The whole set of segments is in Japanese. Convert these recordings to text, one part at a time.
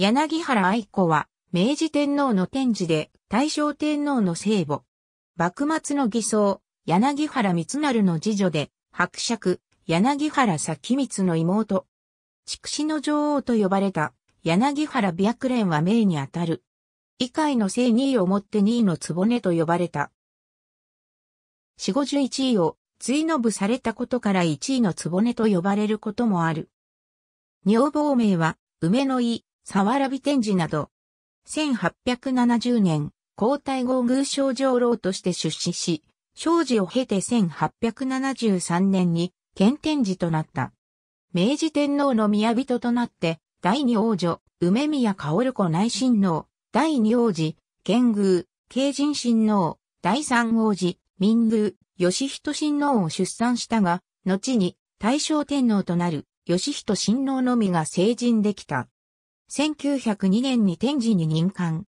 柳原愛子は、明治天皇の天智で、大正天皇の聖母。幕末の偽装、柳原三成の次女で、伯爵、柳原咲光の妹。筑紫の女王と呼ばれた、柳原白蓮は名にあたる。以下の聖二位をもって二位の局と呼ばれた。四五十一位を、追の部されたことから一位の局と呼ばれることもある。女房名は、梅の井、サワラビ展示など、1870年、皇太后宮賞上老として出資し、生事を経て1873年に、県展示となった。明治天皇の宮人となって、第二王女、梅宮薫子内親王、第二王子、天宮、慶人親王、第三王子、民宮、義人親王を出産したが、後に大正天皇となる義人親王のみが成人できた。1902年に天智に任官。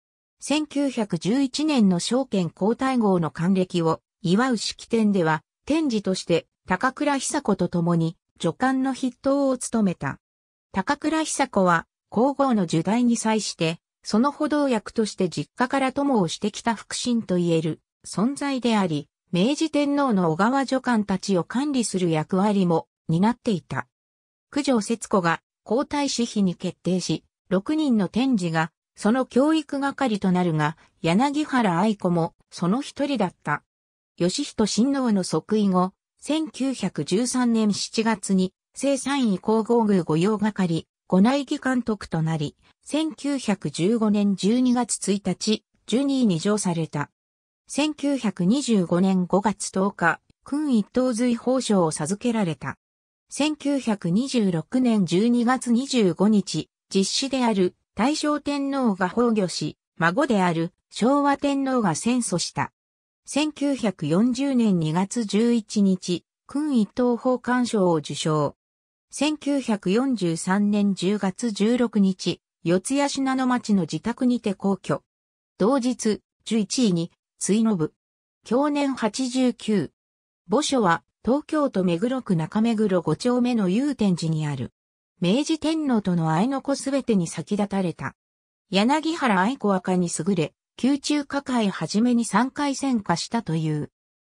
1911年の証券交代号の還暦を祝う式典では、天智として高倉久子と共に助官の筆頭を務めた。高倉久子は皇后の受代に際して、その補導役として実家から友をしてきた腹心と言える存在であり、明治天皇の小川助官たちを管理する役割も担っていた。九条節子が皇太子妃に決定し、6人の天智が、その教育係となるが、柳原愛子もその一人だった。義人親王の即位後、1913年7月に、正三位皇后宮御用係、御内儀監督となり、1915年12月1日、12位に上された。1925年5月10日、君一等随法賞を授けられた。1926年12月25日、実子である大正天皇が崩御し、孫である昭和天皇が戦祖した。1940年2月11日、君一等奉還賞を受賞。1943年10月16日、四谷品の町の自宅にて皇居。同日、11位に、追信。去年89。墓所は、東京都目黒区中目黒5丁目の祐天寺にある。明治天皇との愛の子すべてに先立たれた。柳原愛子赤に優れ、宮中下界はじめに3回戦化したという。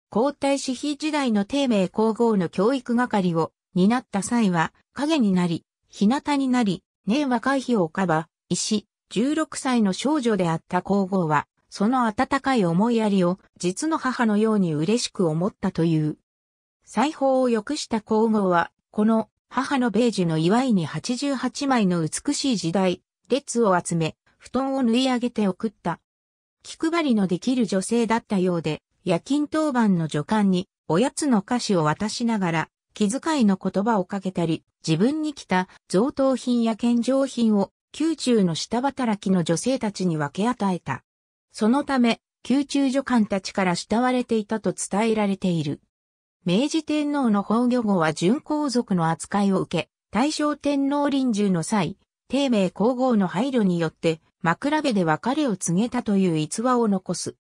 皇太子妃時代の帝名皇后の教育係を担った際は、影になり、日向になり、年若い日をかば、石、16歳の少女であった皇后は、その温かい思いやりを実の母のように嬉しく思ったという。裁縫を良くした皇后は、この母のベージュの祝いに88枚の美しい時代、列を集め、布団を縫い上げて送った。気配りのできる女性だったようで、夜勤当番の助官に、おやつの菓子を渡しながら、気遣いの言葉をかけたり、自分に来た贈答品や献上品を、宮中の下働きの女性たちに分け与えた。そのため、宮中助官たちから慕われていたと伝えられている。明治天皇の崩御後は準皇族の扱いを受け、大正天皇臨終の際、帝名皇后の配慮によって、枕辺で別れを告げたという逸話を残す。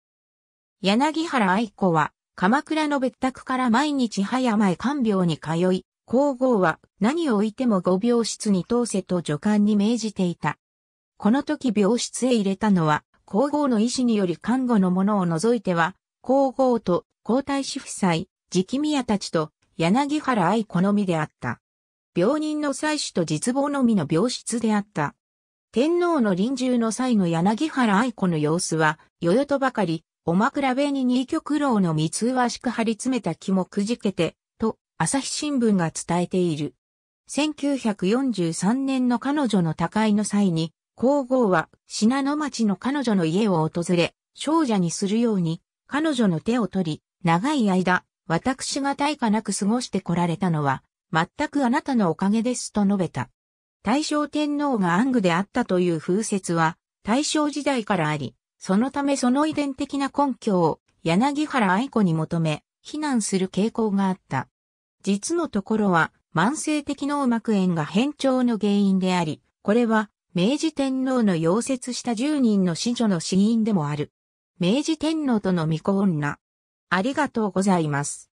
柳原愛子は、鎌倉の別宅から毎日早前看病に通い、皇后は何を置いても御病室に通せと助官に命じていた。この時病室へ入れたのは、皇后の医師により看護の者を除いては、皇后と皇太子夫妻、直宮たちと柳原愛好みであった。病人の妻子と実望のみの病室であった。天皇の臨終の際の柳原愛子の様子は、よよとばかり、おまくらべに二極楼の密はしく張り詰めた気もくじけて、と、朝日新聞が伝えている。1943年の彼女の他界の際に、皇后は品の町の彼女の家を訪れ、少女にするように、彼女の手を取り、長い間、私が対価なく過ごしてこられたのは、全くあなたのおかげですと述べた。大正天皇が暗愚であったという風説は、大正時代からあり、そのためその遺伝的な根拠を柳原愛子に求め、非難する傾向があった。実のところは、慢性的脳膜炎が変調の原因であり、これは、明治天皇の溶接した10人の子女の死因でもある。明治天皇との未婚女、ありがとうございます。